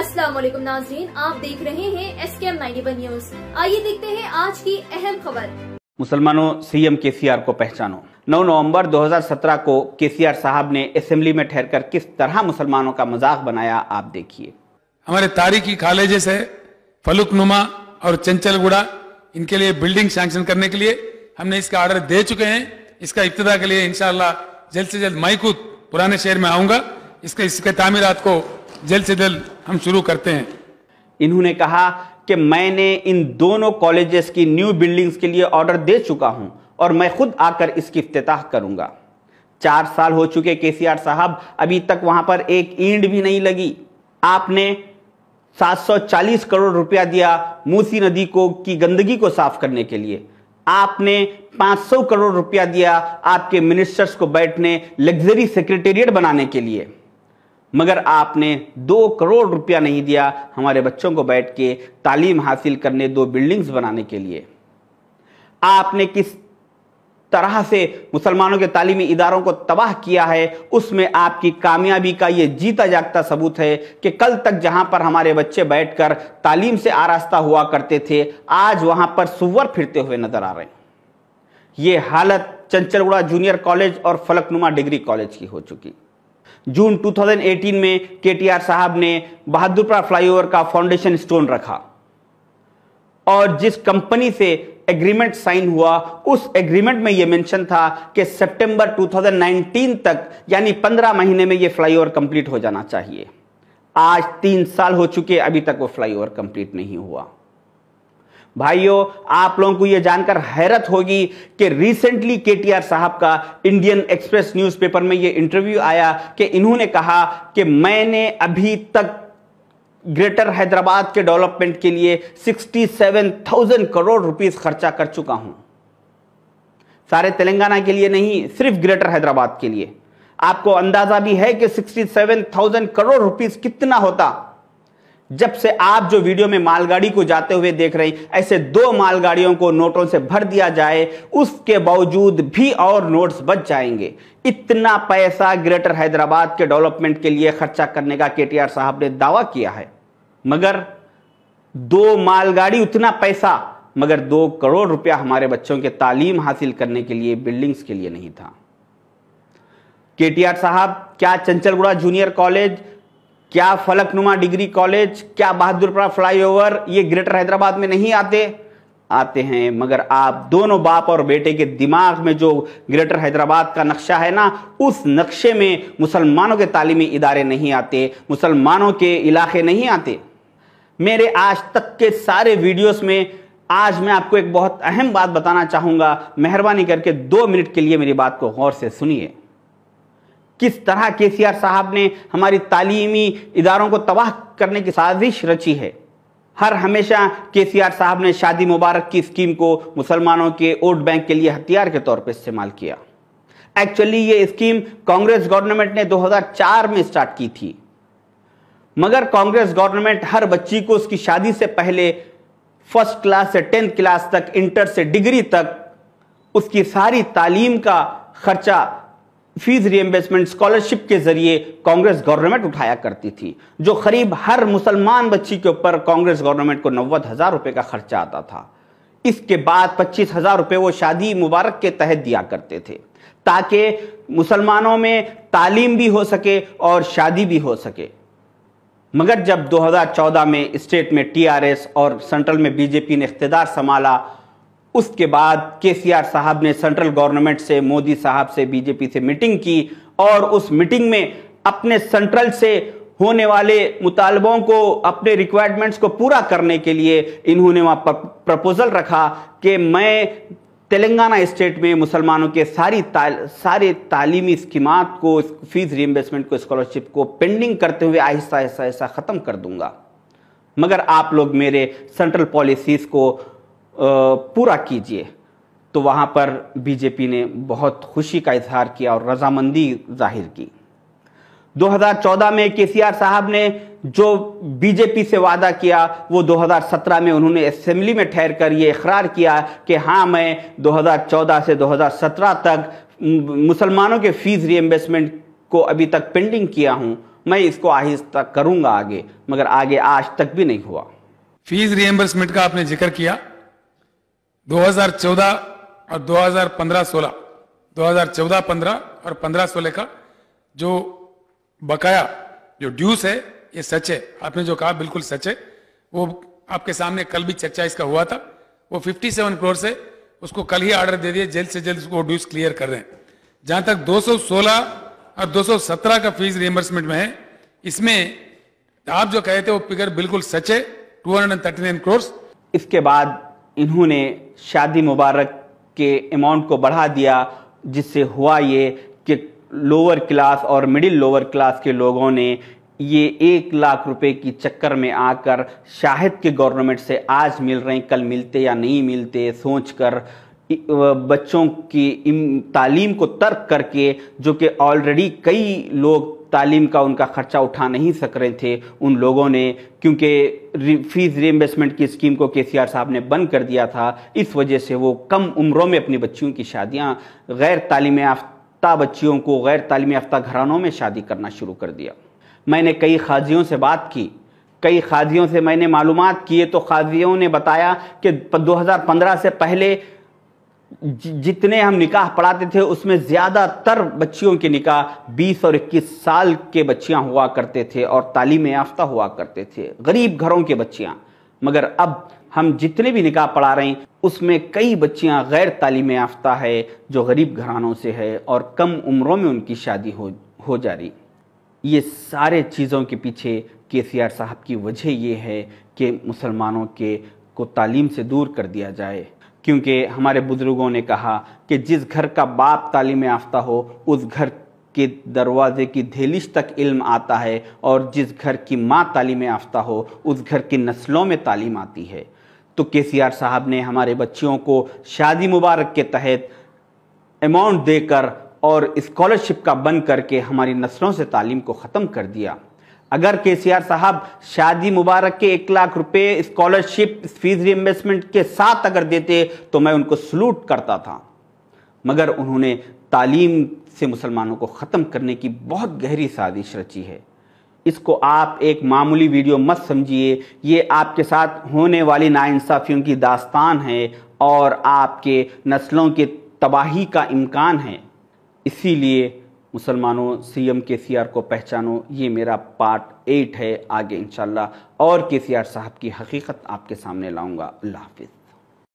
अस्सलाम नाजरीन आप देख रहे हैं एस के एम नाइन न्यूज आइए देखते हैं आज की अहम खबर मुसलमानों सीएम केसीआर को पहचानो 9 नवंबर 2017 को केसीआर साहब ने असेंबली में ठहरकर किस तरह मुसलमानों का मजाक बनाया आप देखिए हमारे तारीखी कॉलेजेस है फलुक नुमा और चंचलगुड़ा इनके लिए बिल्डिंग सैंक्शन करने के लिए हमने इसका ऑर्डर दे चुके हैं इसका इब्तदा के लिए इनशाला जल्द से जल्द खुद पुराने शहर में आऊंगा इसके इसके तामीरात को जल्द से जल्द हम शुरू करते हैं इन्होंने कहा कि मैंने इन दोनों कॉलेजेस की न्यू बिल्डिंग्स के लिए ऑर्डर दे चुका हूं और मैं खुद आकर इसकी इफ्तः करूंगा चार साल हो चुके के साहब अभी तक वहां पर एक ईंड भी नहीं लगी आपने 740 करोड़ रुपया दिया मूसी नदी को की गंदगी को साफ करने के लिए आपने 500 करोड़ रुपया दिया आपके मिनिस्टर्स को बैठने लग्जरी सेक्रेटेरिएट बनाने के लिए मगर आपने दो करोड़ रुपया नहीं दिया हमारे बच्चों को बैठ के तालीम हासिल करने दो बिल्डिंग्स बनाने के लिए आपने किस तरह से मुसलमानों के तालीमी इदारों को तबाह किया है उसमें आपकी कामयाबी का यह जीता जागता सबूत है कि कल तक जहां पर हमारे बच्चे बैठकर तालीम से आरास्ता हुआ करते थे आज वहां पर सुवर फिरते हुए नजर आ रहे हैं यह हालत चंचलगुड़ा जूनियर कॉलेज और फलकनुमा डिग्री कॉलेज की हो चुकी जून 2018 में केटीआर साहब ने बहादुरपुरा फ्लाईओवर का फाउंडेशन स्टोन रखा और जिस कंपनी से एग्रीमेंट साइन हुआ उस एग्रीमेंट में यह मेंशन था कि सितंबर 2019 तक यानी 15 महीने में यह फ्लाईओवर कंप्लीट हो जाना चाहिए आज तीन साल हो चुके अभी तक वो फ्लाईओवर कंप्लीट नहीं हुआ भाइयों आप लोगों को यह जानकर हैरत होगी कि रिसेंटली केटीआर साहब का इंडियन एक्सप्रेस न्यूज़पेपर में यह इंटरव्यू आया कि इन्होंने कहा कि मैंने अभी तक ग्रेटर हैदराबाद के डेवलपमेंट के लिए 67,000 करोड़ रुपीस खर्चा कर चुका हूं सारे तेलंगाना के लिए नहीं सिर्फ ग्रेटर हैदराबाद के लिए आपको अंदाजा भी है कि सिक्सटी करोड़ रुपीज कितना होता जब से आप जो वीडियो में मालगाड़ी को जाते हुए देख रहे ऐसे दो मालगाड़ियों को नोटों से भर दिया जाए उसके बावजूद भी और नोट्स बच जाएंगे इतना पैसा ग्रेटर हैदराबाद के डेवलपमेंट के लिए खर्चा करने का केटीआर साहब ने दावा किया है मगर दो मालगाड़ी उतना पैसा मगर दो करोड़ रुपया हमारे बच्चों के तालीम हासिल करने के लिए बिल्डिंग्स के लिए नहीं था केटीआर साहब क्या चंचलगुड़ा जूनियर कॉलेज क्या फलकनुमा डिग्री कॉलेज क्या बहादुरपुरा फ्लाईओवर ये ग्रेटर हैदराबाद में नहीं आते आते हैं मगर आप दोनों बाप और बेटे के दिमाग में जो ग्रेटर हैदराबाद का नक्शा है ना उस नक्शे में मुसलमानों के तालीमी इदारे नहीं आते मुसलमानों के इलाके नहीं आते मेरे आज तक के सारे वीडियोस में आज मैं आपको एक बहुत अहम बात बताना चाहूँगा मेहरबानी करके दो मिनट के लिए मेरी बात को गौर से सुनिए किस तरह आर साहब ने हमारी तालीमी इदारों को तबाह करने की साजिश रची है हर हमेशा आर साहब ने शादी मुबारक की स्कीम को मुसलमानों के वोट बैंक के लिए हथियार के तौर पर इस्तेमाल किया एक्चुअली ये स्कीम कांग्रेस गवर्नमेंट ने 2004 में स्टार्ट की थी मगर कांग्रेस गवर्नमेंट हर बच्ची को उसकी शादी से पहले फर्स्ट क्लास से टेंथ क्लास तक इंटर से डिग्री तक उसकी सारी तालीम का खर्चा फीस रिएम्बर्समेंट स्कॉलरशिप के जरिए कांग्रेस गवर्नमेंट उठाया करती थी जो करीब हर मुसलमान बच्ची के ऊपर कांग्रेस गवर्नमेंट को नब्बे हजार रुपए का खर्चा आता था इसके बाद पच्चीस हजार रुपए वो शादी मुबारक के तहत दिया करते थे ताकि मुसलमानों में तालीम भी हो सके और शादी भी हो सके मगर जब 2014 में स्टेट में टीआरएस और सेंट्रल में बीजेपी ने इकतदार संभाला उसके बाद केसीआर साहब ने सेंट्रल गवर्नमेंट से मोदी साहब से बीजेपी से मीटिंग की और उस मीटिंग में अपने सेंट्रल से होने वाले मुतालबों को अपने रिक्वायरमेंट्स को पूरा करने के लिए इन्होंने वहां पर प्रपोजल रखा कि मैं तेलंगाना स्टेट में मुसलमानों के सारी ताल, सारे तालीमी स्कीमात को फीस रीइम्बर्समेंट को स्कॉलरशिप को पेंडिंग करते हुए आहिस्ता आहिस्ता आहिस्ता ख़त्म कर दूंगा मगर आप लोग मेरे सेंट्रल पॉलिसीज़ को पूरा कीजिए तो वहाँ पर बीजेपी ने बहुत खुशी का इजहार किया और रजामंदी जाहिर की 2014 में केसीआर साहब ने जो बीजेपी से वादा किया वो 2017 में उन्होंने असेंबली में ठहर कर ये इकरार किया कि हाँ मैं 2014 से 2017 तक मुसलमानों के फीस रीएम्बेसमेंट को अभी तक पेंडिंग किया हूँ मैं इसको आहिस्ता करूंगा आगे मगर आगे आज तक भी नहीं हुआ फीस रीएम्बर्समेंट का आपने जिक्र किया 2014 और 2015-16 2014-15 और 15-16 का जो बकाया जो ड्यूस है ये सच है आपने जो कहा बिल्कुल सच है वो आपके सामने कल भी चर्चा इसका हुआ था वो 57 करोड़ से उसको कल ही ऑर्डर दे दिए जल्द से जल्द उसको ड्यूस क्लियर कर रहे हैं जहां तक 216 और 217 का फीस रिएम्बर्समेंट में है इसमें आप जो कहे थे वो फिगर बिल्कुल सच है टू हंड्रेड करोड़ इसके बाद इन्होंने शादी मुबारक के अमाउंट को बढ़ा दिया जिससे हुआ ये कि लोअर क्लास और मिडिल लोअर क्लास के लोगों ने ये एक लाख रुपए की चक्कर में आकर शाहिद के गवर्नमेंट से आज मिल रहे हैं कल मिलते या नहीं मिलते सोचकर बच्चों की तालीम को तर्क करके जो कि ऑलरेडी कई लोग तालीम का उनका खर्चा उठा नहीं सक रहे थे उन लोगों ने क्योंकि फीस रीइम्बर्समेंट की स्कीम को के साहब ने बंद कर दिया था इस वजह से वो कम उम्रों में अपनी बच्चियों की शादियाँ गैर तालीम याफ्ता बच्चियों को गैर तालीम याफ्ता घरानों में शादी करना शुरू कर दिया मैंने कई खाजियों से बात की कई खाजियों से मैंने मालूम किए तो खाजियों ने बताया कि पंद्रह से पहले जितने हम निकाह पढ़ाते थे उसमें ज़्यादातर बच्चियों के निकाह 20 और 21 साल के बच्चियां हुआ करते थे और तालीम याफ्ता हुआ करते थे गरीब घरों के बच्चियां मगर अब हम जितने भी निकाह पढ़ा रहे हैं उसमें कई बच्चियां गैर तालीम याफ्ता है जो गरीब घरानों से है और कम उम्रों में उनकी शादी हो हो जा रही ये सारे चीज़ों के पीछे के सी साहब की वजह ये है कि मुसलमानों के को तालीम से दूर कर दिया जाए क्योंकि हमारे बुजुर्गों ने कहा कि जिस घर का बाप तालीम याफ्ता हो उस घर के दरवाजे की धेलिश तक इल्म आता है और जिस घर की माँ तालीम याफ्ता हो उस घर की नस्लों में तालीम आती है तो के सी आर साहब ने हमारे बच्चियों को शादी मुबारक के तहत अमाउंट देकर और इस्कॉलरशिप का बंद करके हमारी नस्लों से तालीम को ख़त्म कर दिया अगर केसीआर साहब शादी मुबारक के एक लाख रुपए स्कॉलरशिप फीस रिइम्बर्समेंट के साथ अगर देते तो मैं उनको सलूट करता था मगर उन्होंने तालीम से मुसलमानों को ख़त्म करने की बहुत गहरी साजिश रची है इसको आप एक मामूली वीडियो मत समझिए ये आपके साथ होने वाली नाइंसाफ़ियों की दास्तान है और आपके नस्लों के तबाही का इम्कान है इसीलिए मुसलमानों सीएम केसीआर को पहचानो ये मेरा पार्ट एट है आगे इंशाल्लाह और केसीआर साहब की हकीकत आपके सामने लाऊंगा अल्लाह हाफिज़